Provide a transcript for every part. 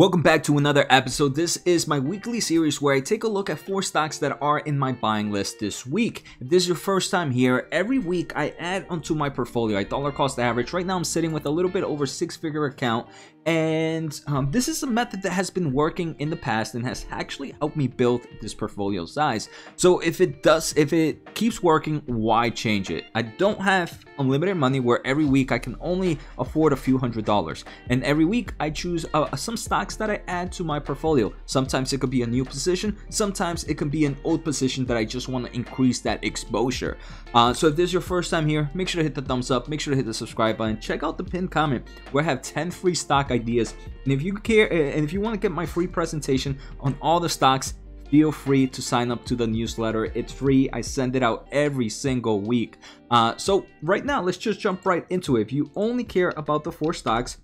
Welcome back to another episode. This is my weekly series where I take a look at four stocks that are in my buying list this week. If this is your first time here, every week I add onto my portfolio. I dollar cost average. Right now I'm sitting with a little bit over six figure account and um, this is a method that has been working in the past and has actually helped me build this portfolio size. So if it does, if it keeps working, why change it? I don't have unlimited money where every week I can only afford a few hundred dollars. And every week I choose uh, some stocks that I add to my portfolio. Sometimes it could be a new position. Sometimes it can be an old position that I just want to increase that exposure. Uh, so if this is your first time here, make sure to hit the thumbs up. Make sure to hit the subscribe button. Check out the pinned comment where I have 10 free stocks ideas. And if you care, and if you want to get my free presentation on all the stocks, feel free to sign up to the newsletter. It's free. I send it out every single week. Uh, so right now, let's just jump right into it. If you only care about the four stocks,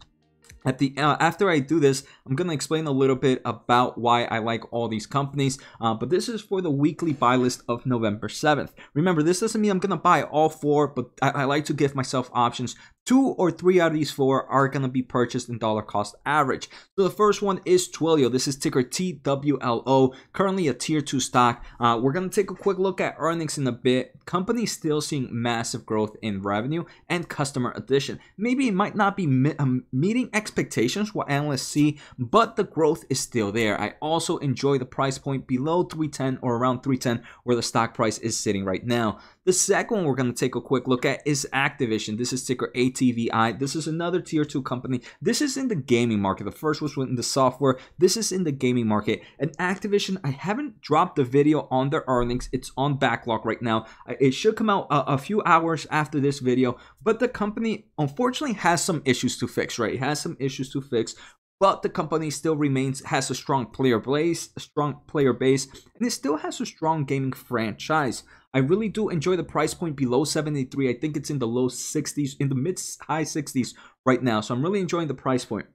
at the uh, after I do this, I'm going to explain a little bit about why I like all these companies, uh, but this is for the weekly buy list of November 7th. Remember, this doesn't mean I'm going to buy all four, but I, I like to give myself options Two or three out of these four are going to be purchased in dollar cost average. So the first one is Twilio. This is ticker TWLO, currently a tier two stock. Uh, we're going to take a quick look at earnings in a bit. Company still seeing massive growth in revenue and customer addition. Maybe it might not be um, meeting expectations expectations what analysts see, but the growth is still there. I also enjoy the price point below 310 or around 310 where the stock price is sitting right now. The second one we're going to take a quick look at is Activision. This is ticker ATVI. This is another tier two company. This is in the gaming market. The first was in the software. This is in the gaming market. And Activision, I haven't dropped the video on their earnings. It's on backlog right now. It should come out a, a few hours after this video, but the company unfortunately has some issues to fix, right? It has some issues to fix but the company still remains has a strong player base, a strong player base, and it still has a strong gaming franchise. I really do enjoy the price point below 73. I think it's in the low 60s, in the mid high 60s right now. So I'm really enjoying the price point.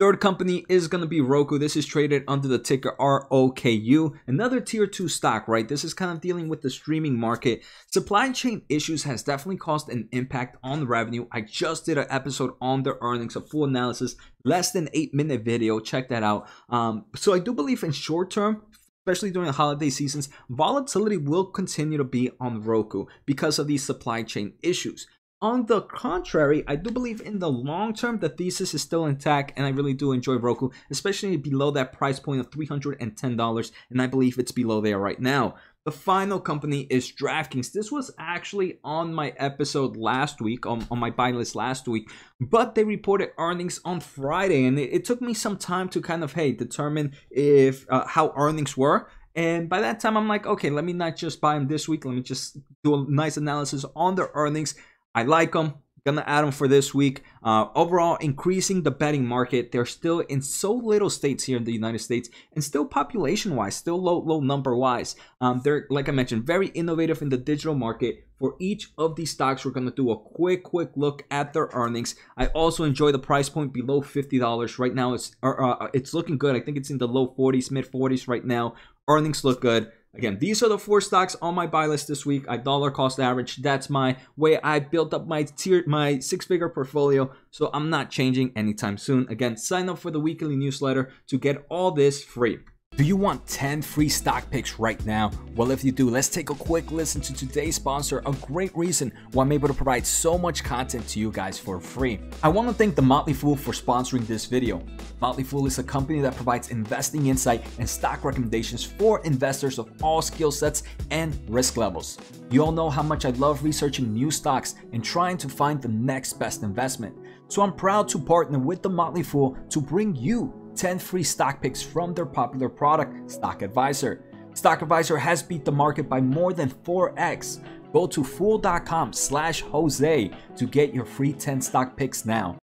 Third company is going to be Roku. This is traded under the ticker ROKU, another tier 2 stock, right? This is kind of dealing with the streaming market. Supply chain issues has definitely caused an impact on the revenue. I just did an episode on their earnings, a full analysis, less than 8 minute video. Check that out. Um, so I do believe in short term, especially during the holiday seasons, volatility will continue to be on Roku because of these supply chain issues. On the contrary, I do believe in the long term the thesis is still intact and I really do enjoy Roku, especially below that price point of $310 and I believe it's below there right now. The final company is DraftKings. This was actually on my episode last week, on, on my buy list last week, but they reported earnings on Friday, and it, it took me some time to kind of, hey, determine if uh, how earnings were. And by that time, I'm like, okay, let me not just buy them this week. Let me just do a nice analysis on their earnings. I like them. Gonna add them for this week. Uh, overall, increasing the betting market. They're still in so little states here in the United States, and still population-wise, still low, low number-wise. Um, they're like I mentioned, very innovative in the digital market. For each of these stocks, we're gonna do a quick, quick look at their earnings. I also enjoy the price point below fifty dollars right now. It's er, uh, it's looking good. I think it's in the low forties, mid forties right now. Earnings look good. Again, these are the four stocks on my buy list this week. I dollar cost average. That's my way I built up my tier, my six-figure portfolio. So I'm not changing anytime soon. Again, sign up for the weekly newsletter to get all this free. Do you want 10 free stock picks right now? Well, if you do, let's take a quick listen to today's sponsor, a great reason why I'm able to provide so much content to you guys for free. I want to thank The Motley Fool for sponsoring this video. Motley Fool is a company that provides investing insight and stock recommendations for investors of all skill sets and risk levels. You all know how much I love researching new stocks and trying to find the next best investment. So I'm proud to partner with The Motley Fool to bring you 10 free stock picks from their popular product, Stock Advisor. Stock Advisor has beat the market by more than 4x. Go to fool.com slash Jose to get your free 10 stock picks now.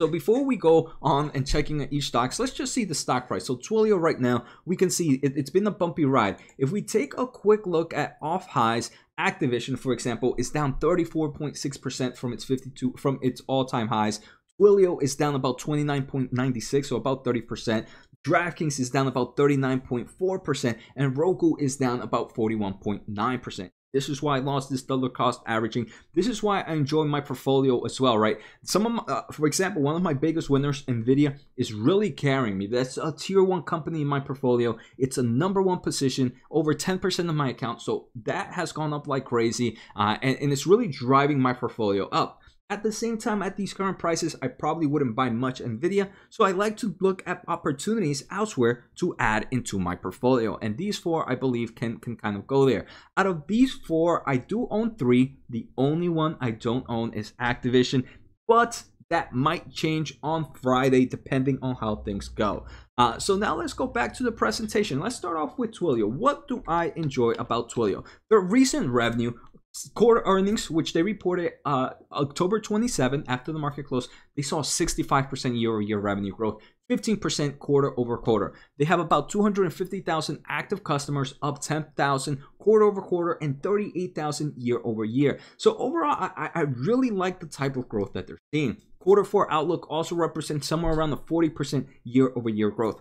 So before we go on and checking each stock, let's just see the stock price. So Twilio right now, we can see it, has been a bumpy ride. If we take a quick look at off highs, Activision, for example, is down 34.6% from its 52 from its all-time highs Twilio is down about 29.96, so about 30%. DraftKings is down about 39.4%, and Roku is down about 41.9%. This is why I lost this dollar cost averaging. This is why I enjoy my portfolio as well, right? Some of, my, uh, for example, one of my biggest winners, Nvidia, is really carrying me. That's a tier one company in my portfolio. It's a number one position, over 10% of my account. So that has gone up like crazy, uh, and, and it's really driving my portfolio up. At the same time, at these current prices, I probably wouldn't buy much NVIDIA, so I like to look at opportunities elsewhere to add into my portfolio. And these four, I believe, can, can kind of go there. Out of these four, I do own three. The only one I don't own is Activision, but that might change on Friday depending on how things go. Uh, so now let's go back to the presentation. Let's start off with Twilio. What do I enjoy about Twilio? Their recent revenue core earnings, which they reported uh, October 27 after the market closed, they saw 65% year-over-year revenue growth, 15% quarter over quarter. They have about 250,000 active customers, up 10,000 quarter over quarter and 38,000 year over year. So overall, I, I really like the type of growth that they're seeing. Quarter four outlook also represents somewhere around the 40% year over year growth.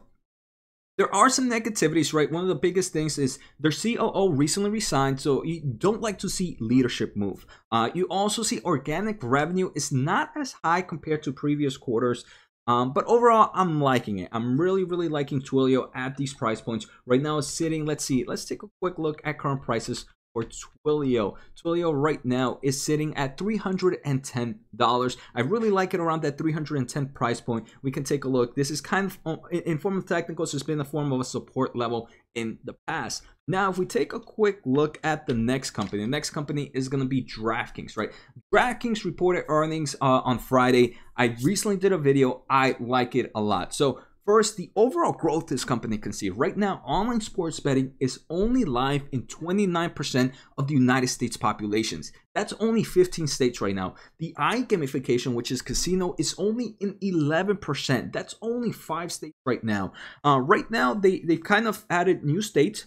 There are some negativities, right? One of the biggest things is their COO recently resigned, so you don't like to see leadership move. Uh, you also see organic revenue is not as high compared to previous quarters. Um, but overall, I'm liking it. I'm really, really liking Twilio at these price points. Right now, it's sitting, let's see, let's take a quick look at current prices for Twilio. Twilio right now is sitting at $310. I really like it around that 310 price point. We can take a look. This is kind of, oh, in form of technicals, it's been a form of a support level in the past. Now, if we take a quick look at the next company, the next company is going to be DraftKings, right? DraftKings reported earnings uh, on Friday. I recently did a video. I like it a lot. So First, the overall growth this company can see. Right now, online sports betting is only live in 29% of the United States populations. That's only 15 states right now. The iGamification, which is casino, is only in 11%. That's only five states right now. Uh, right now, they, they've kind of added new states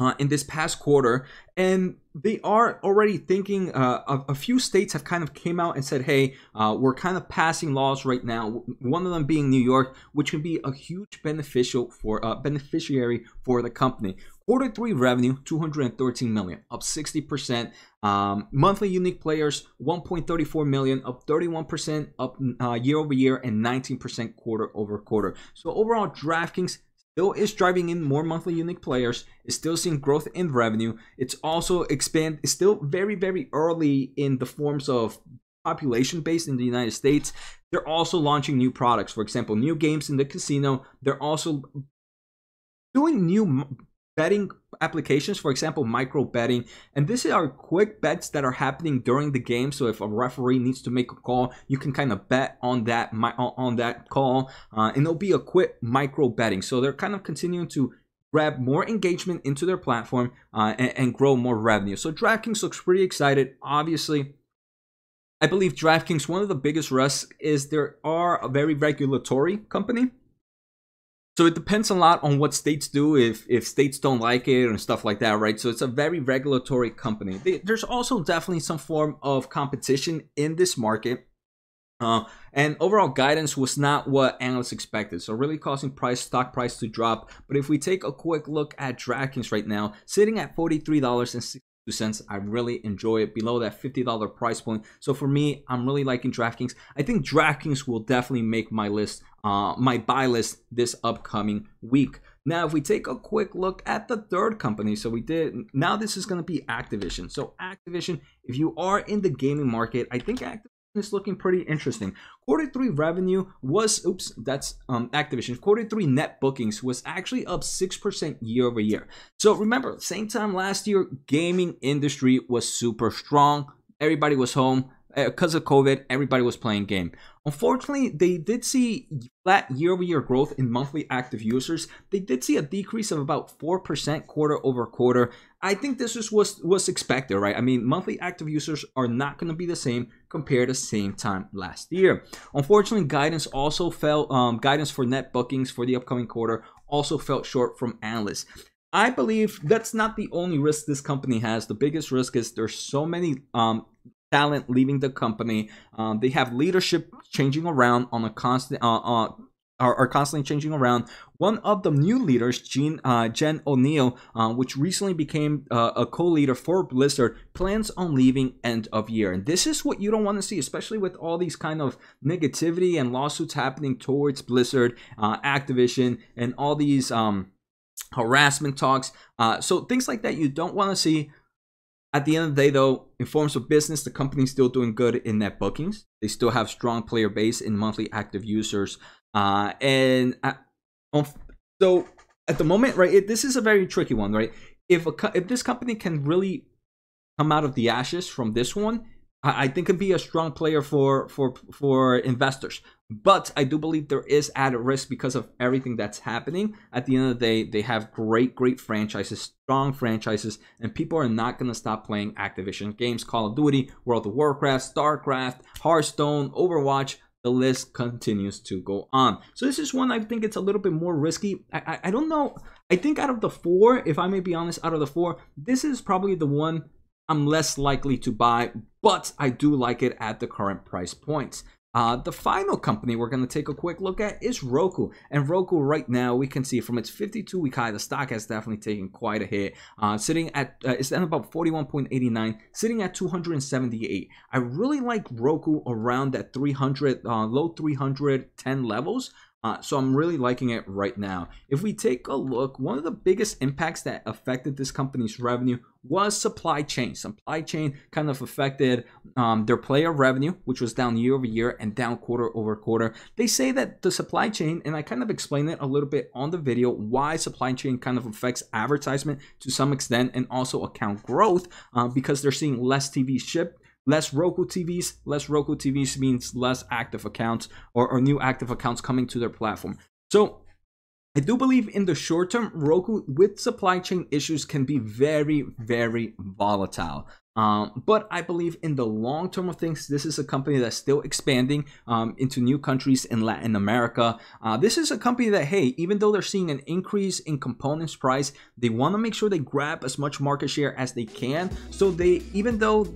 uh, in this past quarter. And they are already thinking uh, a, a, few states have kind of came out and said hey uh, we're kind of passing laws right now one of them being new york which can be a huge beneficial for uh, beneficiary for the company quarter three revenue 213 million up 60 percent um, monthly unique players 1.34 million up 31 percent up uh, year over year and 19 percent quarter over quarter so overall draftkings still is driving in more monthly unique players, is still seeing growth in revenue. It's also expand it's still very, very early in the forms of population based in the United States. They're also launching new products, for example, new games in the casino. They're also doing new betting applications, for example, micro betting. And these are quick bets that are happening during the game. So if a referee needs to make a call, you can kind of bet on that on that call, uh, and it'll be a quick micro betting. So they're kind of continuing to grab more engagement into their platform uh, and, and grow more revenue. So DraftKings looks pretty excited, obviously. I believe DraftKings, one of the biggest risks is they are a very regulatory company. So it depends a lot on what states do, if, if states don't like it and stuff like that, right? So it's a very regulatory company. There's also definitely some form of competition in this market. Uh, and overall guidance was not what analysts expected, so really causing price stock price to drop. But if we take a quick look at DraftKings right now, sitting at 43 dollars and cents. I really enjoy it below that $50 price point. So for me, I'm really liking DraftKings. I think DraftKings will definitely make my list, uh, my buy list this upcoming week. Now, if we take a quick look at the third company, so we did, now this is going to be Activision. So Activision, if you are in the gaming market, I think Activision is looking pretty interesting. Quarter three revenue was, oops, that's um, Activision. Quarter three net bookings was actually up 6% year over year. So remember, same time last year, gaming industry was super strong. Everybody was home. Because eh, of COVID, everybody was playing game. Unfortunately, they did see flat year over year growth in monthly active users. They did see a decrease of about 4% quarter over quarter. I think this is was was expected, right? I mean, monthly active users are not going to be the same compared to same time last year. Unfortunately, guidance also fell. Um, guidance for net bookings for the upcoming quarter also fell short from analysts. I believe that's not the only risk this company has. The biggest risk is there's so many um, talent leaving the company. Um, they have leadership changing around on a constant, uh, uh, are, are constantly changing around. One of the new leaders, Jean, uh, Jen O'Neill, uh, which recently became uh, a co-leader for Blizzard, plans on leaving end of year. And this is what you don't want to see, especially with all these kind of negativity and lawsuits happening towards Blizzard, uh, Activision, and all these um, harassment talks. Uh, so things like that you don't want to see. At the end of the day, though, in forms of business, the company's still doing good in net bookings. They still have strong player base in monthly active users. Uh, and I, so at the moment, right, it, this is a very tricky one, right? If a if this company can really come out of the ashes from this one, I, I think it'd be a strong player for for for investors. But I do believe there is added risk because of everything that's happening. At the end of the day, they have great, great franchises, strong franchises, and people are not going to stop playing Activision games Call of Duty, World of Warcraft, StarCraft, Hearthstone, Overwatch the list continues to go on. So this is one I think it's a little bit more risky. I, I, I don't know. I think out of the four, if I may be honest, out of the four, this is probably the one I'm less likely to buy, but I do like it at the current price points. Uh, the final company we're going to take a quick look at is Roku. And Roku right now, we can see from its 52-week high, the stock has definitely taken quite a hit. Uh, sitting at, uh, it's at about 41.89, sitting at 278. I really like Roku around that 300, uh, low 310 levels. Uh, so I'm really liking it right now. If we take a look, one of the biggest impacts that affected this company's revenue was supply chain. Supply chain kind of affected um, their player revenue, which was down year over year and down quarter over quarter. They say that the supply chain, and I kind of explained it a little bit on the video, why supply chain kind of affects advertisement to some extent and also account growth uh, because they're seeing less TV shipped Less Roku TVs, less Roku TVs means less active accounts or, or new active accounts coming to their platform. So I do believe in the short term, Roku with supply chain issues can be very, very volatile. Um, but I believe in the long term of things, this is a company that's still expanding um, into new countries in Latin America. Uh, this is a company that, hey, even though they're seeing an increase in components price, they want to make sure they grab as much market share as they can. So they, even though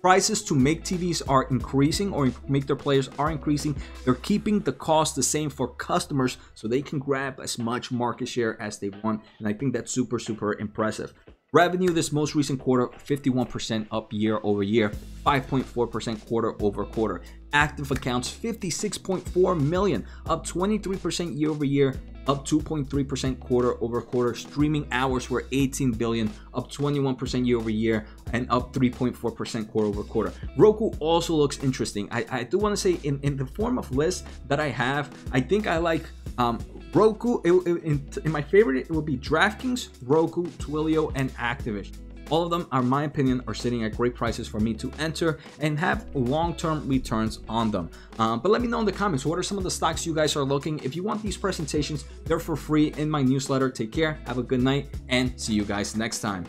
prices to make TVs are increasing or make their players are increasing, they're keeping the cost the same for customers so they can grab as much market share as they want. And I think that's super, super impressive. Revenue this most recent quarter, 51% up year over year, 5.4% quarter over quarter. Active accounts, 56.4 million, up 23% year over year, up 2.3% quarter over quarter. Streaming hours were 18 billion, up 21% year over year, and up 3.4% quarter over quarter. Roku also looks interesting. I, I do want to say in, in the form of list that I have, I think I like um, Roku, it, it, in, in, my favorite, it will be DraftKings, Roku, Twilio, and Activision. All of them, are my opinion, are sitting at great prices for me to enter and have long-term returns on them. Uh, but let me know in the comments, what are some of the stocks you guys are looking? If you want these presentations, they're for free in my newsletter. Take care, have a good night, and see you guys next time.